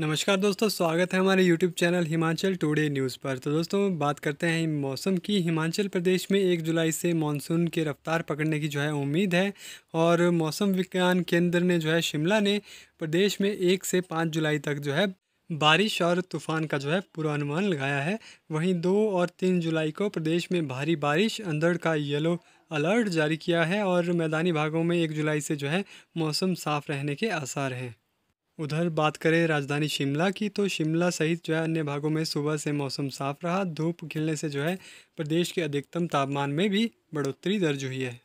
नमस्कार दोस्तों स्वागत है हमारे YouTube channel Himachal today news पर तो दोस्तों बात करते हैं मौसम की हिमाचल प्रदेश में एक जुलाई से मानसून के रफ्तार पकड़ने की जो है उम्मीद है और मौसम विज्ञान केंद्र ने जो है शिमला ने प्रदेश में एक से पाँच जुलाई तक जो है बारिश और तूफान का जो है पूर्वानुमान लगाया है वहीं दो और तीन जुलाई को प्रदेश में भारी बारिश अंदर का येलो अलर्ट जारी किया है और मैदानी भागों में एक जुलाई से जो है मौसम साफ रहने के आसार हैं उधर बात करें राजधानी शिमला की तो शिमला सहित जो है अन्य भागों में सुबह से मौसम साफ रहा धूप खिलने से जो है प्रदेश के अधिकतम तापमान में भी बढ़ोतरी दर्ज हुई है